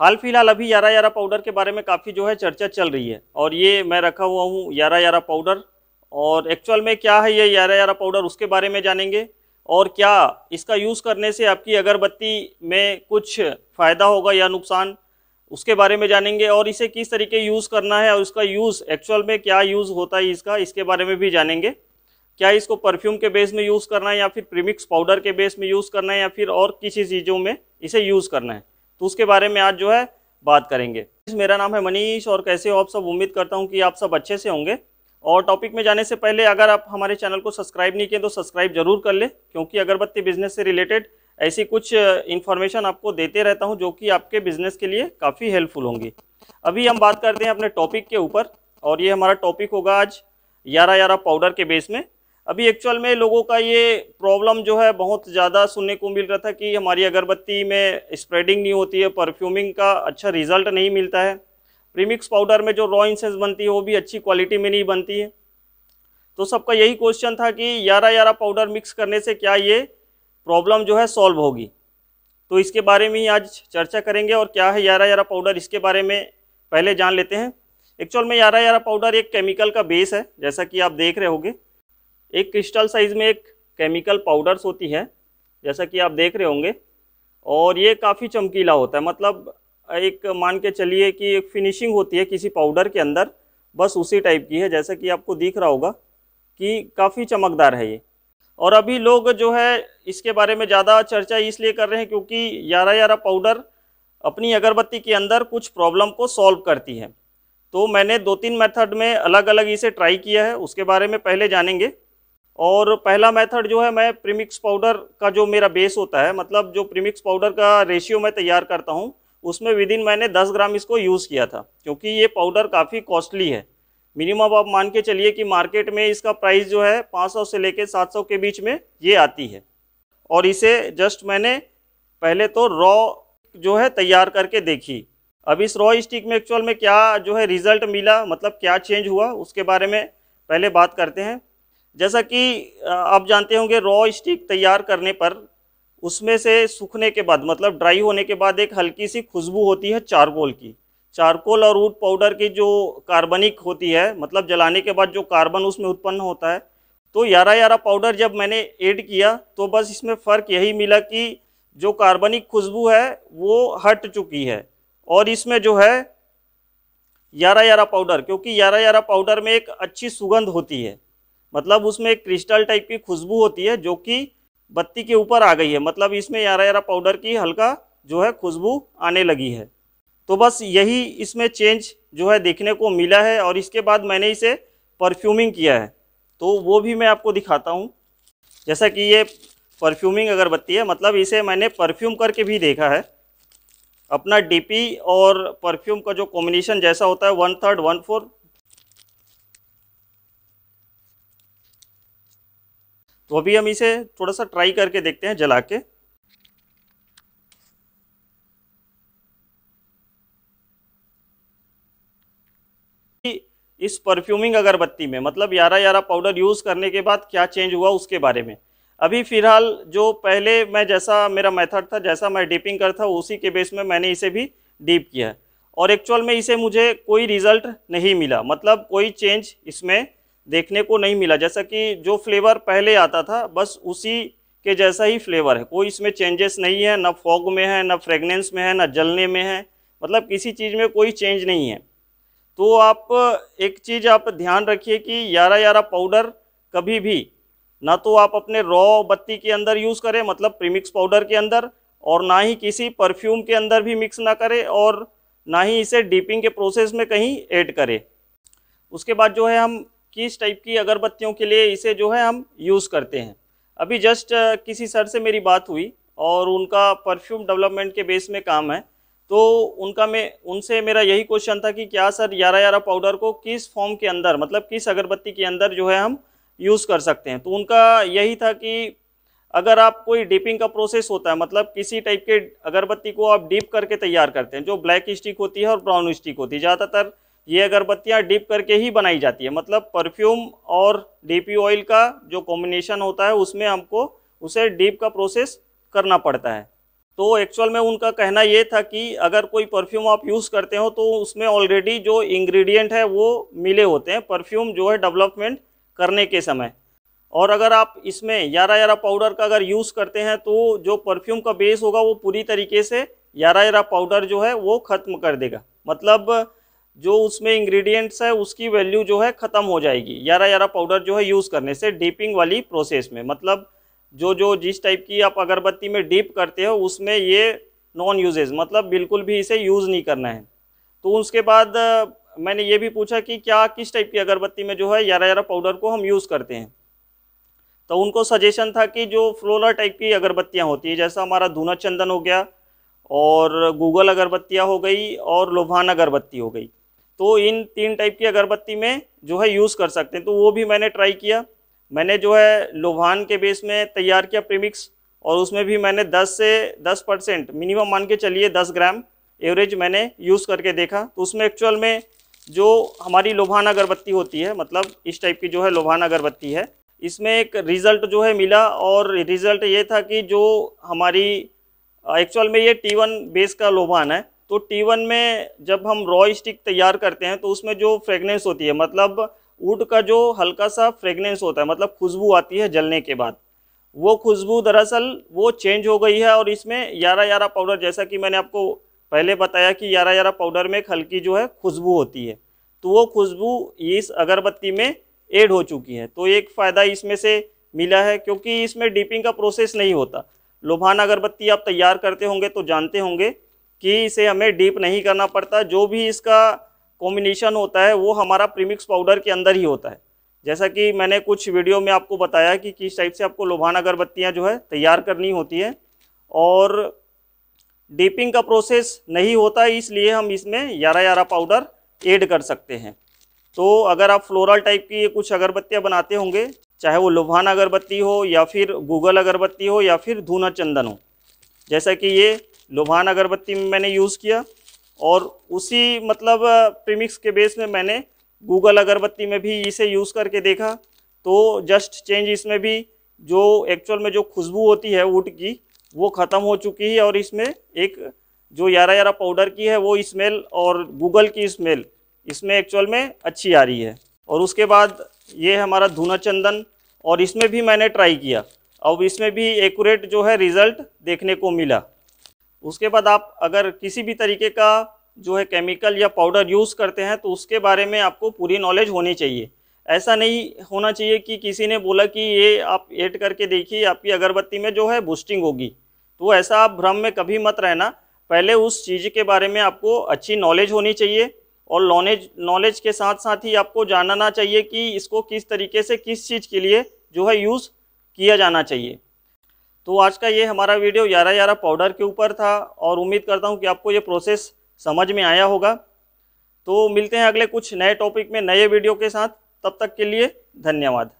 हाल फिलहाल अभी यारा यारा पाउडर के बारे में काफ़ी जो है चर्चा चल रही है और ये मैं रखा हुआ हूँ यारा यारा पाउडर और एक्चुअल में क्या है ये यारा यारा पाउडर उसके बारे में जानेंगे और क्या इसका यूज़ करने से आपकी अगरबत्ती में कुछ फ़ायदा होगा या नुकसान उसके बारे में जानेंगे और इसे किस तरीके यूज़ करना है और इसका यूज़ एक्चुअल में क्या यूज़ होता है इसका इसके बारे में भी जानेंगे क्या इसको परफ्यूम के बेस में यूज़ करना है या फिर प्रीमिक्स पाउडर के बेस में यूज़ करना है या फिर और किसी चीज़ों में इसे यूज़ करना है तो उसके बारे में आज जो है बात करेंगे मेरा नाम है मनीष और कैसे हो आप सब उम्मीद करता हूँ कि आप सब अच्छे से होंगे और टॉपिक में जाने से पहले अगर आप हमारे चैनल को सब्सक्राइब नहीं किए तो सब्सक्राइब जरूर कर लें क्योंकि अगरबत्ती बिजनेस से रिलेटेड ऐसी कुछ इन्फॉर्मेशन आपको देते रहता हूँ जो कि आपके बिजनेस के लिए काफ़ी हेल्पफुल होंगी अभी हम बात करते हैं अपने टॉपिक के ऊपर और ये हमारा टॉपिक होगा आज यारा यारा पाउडर के बेस में अभी एक्चुअल में लोगों का ये प्रॉब्लम जो है बहुत ज़्यादा सुनने को मिल रहा था कि हमारी अगरबत्ती में स्प्रेडिंग नहीं होती है परफ्यूमिंग का अच्छा रिजल्ट नहीं मिलता है प्रीमिक्स पाउडर में जो रॉ इंसेंस बनती है वो भी अच्छी क्वालिटी में नहीं बनती है तो सबका यही क्वेश्चन था कि यारा यारा पाउडर मिक्स करने से क्या ये प्रॉब्लम जो है सॉल्व होगी तो इसके बारे में ही आज चर्चा करेंगे और क्या है यारा यारा पाउडर इसके बारे में पहले जान लेते हैं एक्चुअल में यारा यारा पाउडर एक केमिकल का बेस है जैसा कि आप देख रहे होगे एक क्रिस्टल साइज़ में एक केमिकल पाउडर्स होती है जैसा कि आप देख रहे होंगे और ये काफ़ी चमकीला होता है मतलब एक मान के चलिए कि एक फिनिशिंग होती है किसी पाउडर के अंदर बस उसी टाइप की है जैसा कि आपको दिख रहा होगा कि काफ़ी चमकदार है ये और अभी लोग जो है इसके बारे में ज़्यादा चर्चा इसलिए कर रहे हैं क्योंकि यारा यारा पाउडर अपनी अगरबत्ती के अंदर कुछ प्रॉब्लम को सॉल्व करती है तो मैंने दो तीन मेथड में अलग अलग इसे ट्राई किया है उसके बारे में पहले जानेंगे और पहला मेथड जो है मैं प्रीमिक्स पाउडर का जो मेरा बेस होता है मतलब जो प्रीमिक्स पाउडर का रेशियो मैं तैयार करता हूँ उसमें विद इन मैंने 10 ग्राम इसको यूज़ किया था क्योंकि ये पाउडर काफ़ी कॉस्टली है मिनिमम आप मान के चलिए कि मार्केट में इसका प्राइस जो है 500 से लेके 700 के बीच में ये आती है और इसे जस्ट मैंने पहले तो रॉ जो है तैयार करके देखी अब इस रॉ स्टिक में एक्चुअल में क्या जो है रिज़ल्ट मिला मतलब क्या चेंज हुआ उसके बारे में पहले बात करते हैं जैसा कि आप जानते होंगे रॉ स्टिक तैयार करने पर उसमें से सूखने के बाद मतलब ड्राई होने के बाद एक हल्की सी खुशबू होती है चारकोल की चारकोल और ऊट पाउडर की जो कार्बनिक होती है मतलब जलाने के बाद जो कार्बन उसमें उत्पन्न होता है तो यारा यारा पाउडर जब मैंने ऐड किया तो बस इसमें फ़र्क यही मिला कि जो कार्बनिक खुशबू है वो हट चुकी है और इसमें जो है यारा यारा पाउडर क्योंकि यारा यारा पाउडर में एक अच्छी सुगंध होती है मतलब उसमें एक क्रिस्टल टाइप की खुशबू होती है जो कि बत्ती के ऊपर आ गई है मतलब इसमें यारा यारा पाउडर की हल्का जो है खुशबू आने लगी है तो बस यही इसमें चेंज जो है देखने को मिला है और इसके बाद मैंने इसे परफ्यूमिंग किया है तो वो भी मैं आपको दिखाता हूँ जैसा कि ये परफ्यूमिंग अगरबत्ती है मतलब इसे मैंने परफ्यूम करके भी देखा है अपना डीपी और परफ्यूम का जो कॉम्बिनेशन जैसा होता है वन थर्ड वन फोर्थ तो अभी हम इसे थोड़ा सा ट्राई करके देखते हैं जला के इस परफ्यूमिंग अगरबत्ती में मतलब यारा यारा पाउडर यूज़ करने के बाद क्या चेंज हुआ उसके बारे में अभी फ़िलहाल जो पहले मैं जैसा मेरा मेथड था जैसा मैं डीपिंग करता उसी के बेस में मैंने इसे भी डीप किया और एक्चुअल में इसे मुझे कोई रिज़ल्ट नहीं मिला मतलब कोई चेंज इसमें देखने को नहीं मिला जैसा कि जो फ्लेवर पहले आता था बस उसी के जैसा ही फ्लेवर है कोई इसमें चेंजेस नहीं है ना फॉग में है ना फ्रेगनेंस में है ना जलने में है मतलब किसी चीज़ में कोई चेंज नहीं है तो आप एक चीज़ आप ध्यान रखिए कि यारा यारा पाउडर कभी भी ना तो आप अपने रॉ बत्ती के अंदर यूज़ करें मतलब प्रीमिक्स पाउडर के अंदर और ना ही किसी परफ्यूम के अंदर भी मिक्स ना करें और ना ही इसे डीपिंग के प्रोसेस में कहीं ऐड करें उसके बाद जो है हम किस टाइप की अगरबत्तियों के लिए इसे जो है हम यूज़ करते हैं अभी जस्ट किसी सर से मेरी बात हुई और उनका परफ्यूम डेवलपमेंट के बेस में काम है तो उनका मैं उनसे मेरा यही क्वेश्चन था कि क्या सर यारा यारा पाउडर को किस फॉर्म के अंदर मतलब किस अगरबत्ती के अंदर जो है हम यूज़ कर सकते हैं तो उनका यही था कि अगर आप कोई डिपिंग का प्रोसेस होता है मतलब किसी टाइप के अगरबत्ती को आप डीप करके तैयार करते हैं जो ब्लैक स्टिक होती है और ब्राउन स्टिक होती है ज़्यादातर ये अगरबत्तियाँ डिप करके ही बनाई जाती है मतलब परफ्यूम और डीपी ऑयल का जो कॉम्बिनेशन होता है उसमें हमको उसे डीप का प्रोसेस करना पड़ता है तो एक्चुअल में उनका कहना ये था कि अगर कोई परफ्यूम आप यूज़ करते हो तो उसमें ऑलरेडी जो इंग्रेडिएंट है वो मिले होते हैं परफ्यूम जो है डेवलपमेंट करने के समय और अगर आप इसमें यारा यारा पाउडर का अगर यूज़ करते हैं तो जो परफ्यूम का बेस होगा वो पूरी तरीके से यारा यारा पाउडर जो है वो ख़त्म कर देगा मतलब जो उसमें इंग्रेडिएंट्स है उसकी वैल्यू जो है ख़त्म हो जाएगी यारा यारा पाउडर जो है यूज़ करने से डीपिंग वाली प्रोसेस में मतलब जो जो जिस टाइप की आप अगरबत्ती में डीप करते हो उसमें ये नॉन यूजेज मतलब बिल्कुल भी इसे यूज़ नहीं करना है तो उसके बाद मैंने ये भी पूछा कि क्या किस टाइप की अगरबत्ती में जो है यारा यारा पाउडर को हम यूज़ करते हैं तो उनको सजेशन था कि जो फ्लोरा टाइप की अगरबत्तियाँ होती है जैसा हमारा धूना चंदन हो गया और गूगल अगरबत्तियाँ हो गई और लोभान अगरबत्ती हो गई तो इन तीन टाइप की अगरबत्ती में जो है यूज़ कर सकते हैं तो वो भी मैंने ट्राई किया मैंने जो है लोभान के बेस में तैयार किया प्रीमिक्स और उसमें भी मैंने 10 से 10 परसेंट मिनिमम मान के चलिए 10 ग्राम एवरेज मैंने यूज़ करके देखा तो उसमें एक्चुअल में जो हमारी लोभान अगरबत्ती होती है मतलब इस टाइप की जो है लोभान अगरबत्ती है इसमें एक रिज़ल्ट जो है मिला और रिज़ल्ट ये था कि जो हमारी एक्चुअल में ये टी वन बेस का लोभान है तो टी वन में जब हम रॉ स्टिक तैयार करते हैं तो उसमें जो फ्रेगनेंस होती है मतलब ऊट का जो हल्का सा फ्रेगनेंस होता है मतलब खुशबू आती है जलने के बाद वो खुशबू दरअसल वो चेंज हो गई है और इसमें यारा यारा पाउडर जैसा कि मैंने आपको पहले बताया कि यारा यारा पाउडर में एक हल्की जो है खुशबू होती है तो वो खुशबू इस अगरबत्ती में एड हो चुकी है तो एक फ़ायदा इसमें से मिला है क्योंकि इसमें डीपिंग का प्रोसेस नहीं होता लोभाना अगरबत्ती आप तैयार करते होंगे तो जानते होंगे कि इसे हमें डीप नहीं करना पड़ता जो भी इसका कॉम्बिनेशन होता है वो हमारा प्रीमिक्स पाउडर के अंदर ही होता है जैसा कि मैंने कुछ वीडियो में आपको बताया कि किस टाइप से आपको लोभान अगरबत्तियाँ जो है तैयार करनी होती हैं और डीपिंग का प्रोसेस नहीं होता इसलिए हम इसमें यारा यारा पाउडर ऐड कर सकते हैं तो अगर आप फ्लोरल टाइप की कुछ अगरबत्तियाँ बनाते होंगे चाहे वो लोभान अगरबत्ती हो या फिर गूगल अगरबत्ती हो या फिर धूना चंदन हो जैसा कि ये लोभान अगरबत्ती में मैंने यूज़ किया और उसी मतलब प्रीमिक्स के बेस में मैंने गूगल अगरबत्ती में भी इसे यूज़ करके देखा तो जस्ट चेंज इसमें भी जो एक्चुअल में जो खुशबू होती है वुड की वो ख़त्म हो चुकी है और इसमें एक जो यारा यारा पाउडर की है वो स्मेल और गूगल की स्मेल इसमें एक्चुअल में अच्छी आ रही है और उसके बाद ये हमारा धुना चंदन और इसमें भी मैंने ट्राई किया अब इसमें भी एक्यूरेट जो है रिज़ल्ट देखने को मिला उसके बाद आप अगर किसी भी तरीके का जो है केमिकल या पाउडर यूज़ करते हैं तो उसके बारे में आपको पूरी नॉलेज होनी चाहिए ऐसा नहीं होना चाहिए कि किसी ने बोला कि ये आप ऐड करके देखिए आपकी अगरबत्ती में जो है बूस्टिंग होगी तो ऐसा आप भ्रम में कभी मत रहना पहले उस चीज़ के बारे में आपको अच्छी नॉलेज होनी चाहिए और नॉलेज नॉलेज के साथ साथ ही आपको जानना चाहिए कि इसको किस तरीके से किस चीज़ के लिए जो है यूज़ किया जाना चाहिए तो आज का ये हमारा वीडियो यारा यारा पाउडर के ऊपर था और उम्मीद करता हूँ कि आपको ये प्रोसेस समझ में आया होगा तो मिलते हैं अगले कुछ नए टॉपिक में नए वीडियो के साथ तब तक के लिए धन्यवाद